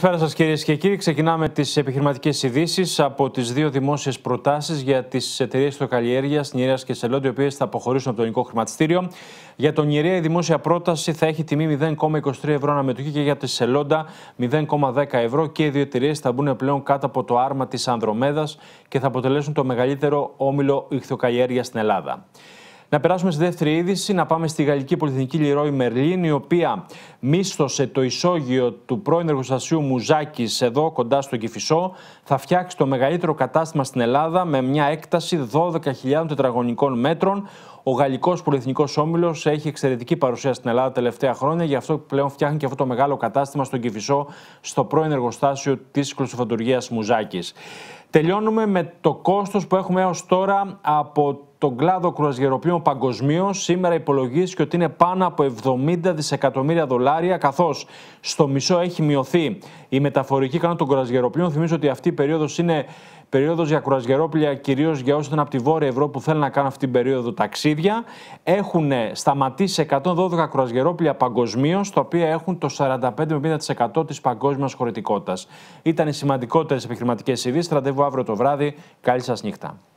Καλησπέρα σας, κυρίες και κύριοι. Ξεκινάμε τις επιχειρηματικές ειδήσεις από τις δύο δημόσιες προτάσεις για τις εταιρείες τροκαλλιέργεια Νιερέα και Σελόντα, οι οποίες θα αποχωρήσουν από το ελληνικό χρηματιστήριο. Για τον Νιερέα, η δημόσια πρόταση θα έχει τιμή 0,23 ευρώ αναμετοχή και για τη Σελόντα 0,10 ευρώ και οι δύο εταιρείες θα μπουν πλέον κάτω από το άρμα της Ανδρομέδας και θα αποτελέσουν το μεγαλύτερο όμιλο ηχθοκαλλιέργεια στην Ελλάδα. Να περάσουμε στη δεύτερη είδηση, να πάμε στη γαλλική πολυεθνική Λιρόι Μερλίν, η οποία μίσθωσε το ισόγειο του πρώην εργοστασίου Μουζάκης εδώ κοντά στο Κυφισό. Θα φτιάξει το μεγαλύτερο κατάστημα στην Ελλάδα με μια έκταση 12.000 τετραγωνικών μέτρων. Ο γαλλικός πολυεθνικός όμιλος έχει εξαιρετική παρουσία στην Ελλάδα τα τελευταία χρόνια, γι' αυτό πλέον φτιάχνει και αυτό το μεγάλο κατάστημα στον Κυφισό, στο πρώην εργοστάσιο της κλωστοφαντουργία Μουζάκης. Τελειώνουμε με το κόστος που έχουμε έως τώρα από τον κλάδο κρουαζιεροπλοίων παγκοσμίω. Σήμερα υπολογίστηκε ότι είναι πάνω από 70 δισεκατομμύρια δολάρια, καθώς στο μισό έχει μειωθεί η μεταφορική ικανότητα των κρουαζιεροπλοίων. Θυμίζω ότι αυτή η περίοδος είναι περίοδος για κρουαζιερόπλια, κυρίως για όσοι ήταν από τη Βόρεια Ευρώπη που θέλουν να κάνουν αυτή την περίοδο ταξίδια. Έχουν σταματήσει 112 κρουαζιερόπλια παγκοσμίω, τα οποία έχουν το 45 50% της παγκόσμιας χωρητικότητας. Ήταν οι σημαντικότερες επιχειρηματικές ειδήσεις αύριο το βράδυ. Καλή σας νύχτα.